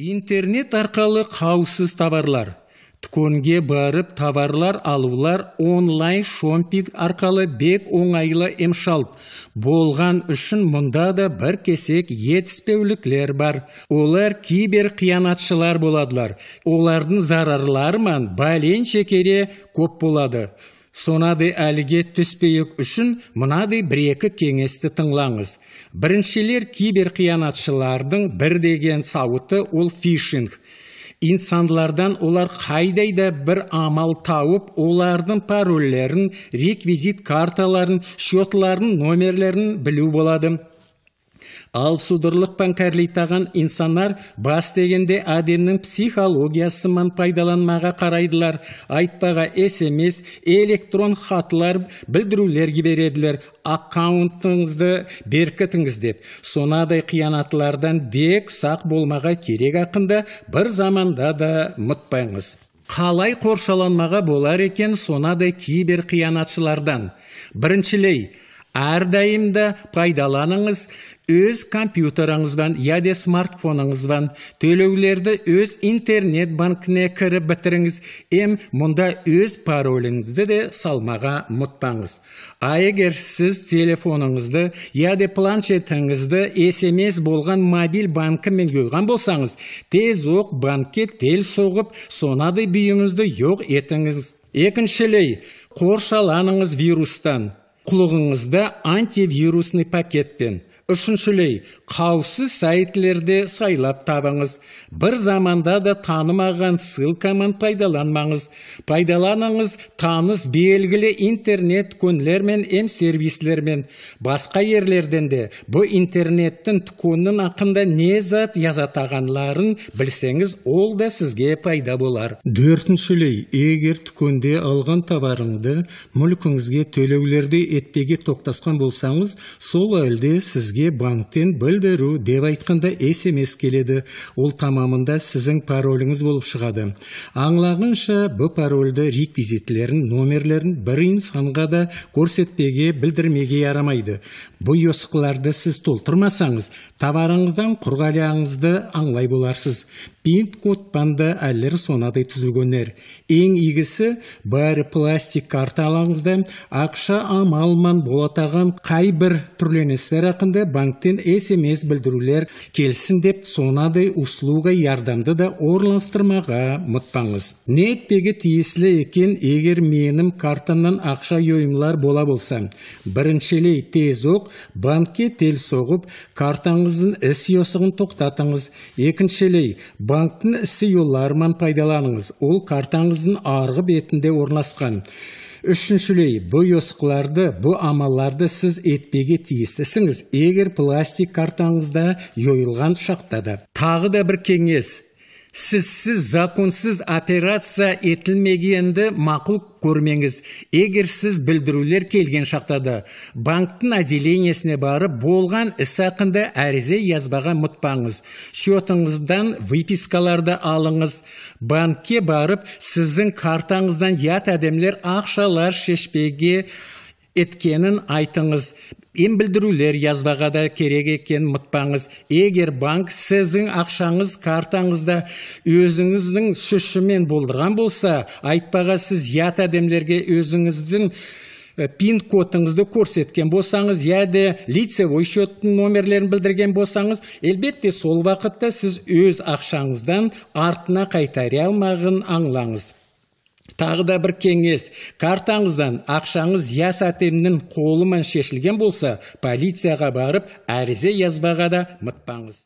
интернет арқалы қаусыз товарлар дүкенге барып товарлар алулар онлайн шомпинг арқалы бек оңайлы емшалт болған үшін мұнда да бір кесек етіспеуліклер бар олар кибер қиянатшылар боладылар олардың зарарлары мен бәлен көп болады Сонады әліге түспейік үшін мынадай бір екі кеңесті тыңлаңыз біріншілер киберқиянатшылардың бір деген сауыты ол фишинг Инсандылардан олар қайдайда бір амал тауып олардың парольдерін реквизит карталарын шотларын, номерлерін білу болады ал судырлықпан кәрлейтаған инсанар бас дегенде адемнің психологиясыман пайдаланмаға қарайдылар айтпаға смс электрон хатлар білдірулер жібереділер аккаунтыңызды беркітіңіз деп сонадай қиянатылардан бек сақ болмаға керек ақында бір заманда да ұмытпаңыз қалай қоршаланмаға болар екен сонадай кибер қиянатшылардан біріншілей әрдайымда пайдаланыңыз өз компьютеріңізбен яде смартфоныңызбен төлеулерді өз интернет банкіне кіріп бітіріңіз ем мұнда өз пароліңізді де салмаға ұмытпаңыз а егер сіз телефоныңызды яде планшетіңізді смс болған мобиль банкімен көйған болсаңыз тез оқ банкке тел соғып сонады бұйымыңызды жоқ етіңіз екіншілей қоршаланыңыз вирустан құлығыңызда антивирусный пакетпен үшіншілей қауіпсіз сайтлерде сайлап табыңыз бір заманда да танымаған ссылкаман пайдаланмаңыз пайдаланыңыз таныс белгілі интернет мен м сервислермен басқа ерлерден де бұл интернеттің тіконның ақында не зат язатағанларын білсеңіз ол да сізге пайда болар төртіншілей егер түкөнде алған табарыңды мүлкіңізге төлеулерді етпеге тоқтасқан болсаңыз сол әлде сізге банктен білдіру деп айтқанда смс келеді ол тамамында сіздің пароліңіз болып шығады аңлағанша бұл парольді реквизитлерін номерлерін бір инсанға да көрсетпеге білдірмеге ярамайды бұл ұйысқыларды сіз толтырмасаңыз товарыңыздан құрғалияңызды аңлай боларсыз пин банды әлер сонадай түзілгендер ең игісі бәрі пластик карталарыңызда ақша амалман болатаған қайбір түрленістер ақында банктен смс білдірулер келсін деп сонадай услуга ярдамды да орлаштырмага мытпаңыз нетпеге тиесілі екен, егер менім картамнан ақша ойымлар бола болса Біріншілей, тез оқ, банкке тел соғып, картаңыздың іс осығын тоқтатыңыз. Екіншілей, банктың іс жолларынан пайдаланыңыз ол картаңыздың арғы бетінде орнасқан үшіншілей бұл ұйысқыларды бұл амалларды сіз етпеге тиістісіңіз егер пластик картаңызда ойылған шақтады. тағы да бір кеңес сізсіз законсыз операция етілмегенді мақұл көрмеңіз егер сіз білдірулер келген шақта да банктің отделениесіне барып болған іс ақынды әрезе жазбаға мұтпаңыз счетыңыздан выпискаларды алыңыз банкке барып сіздің картаңыздан ят әдемлер ақшалар шешпеге еткенін айтыңыз ем білдірулер язбаға да керек екенін ұмытпаңыз егер банк сіздің ақшаңыз картаңызда өзіңіздің шүшімен болдырған болса айтпаға сіз ят әдемлерге өзіңіздің э, пин кодыңызды көрсеткен болсаңыз я де лицевой счеттың номерлерін білдірген болсаңыз әлбетте сол уақытта сіз өз ақшаңыздан артына қайтара алмағын аңлаңыз тағы да бір кеңес картаңыздан ақшаңыз я сәтемнің қолымен шешілген болса полицияға барып әрізе жазбаға да ұмытпаңыз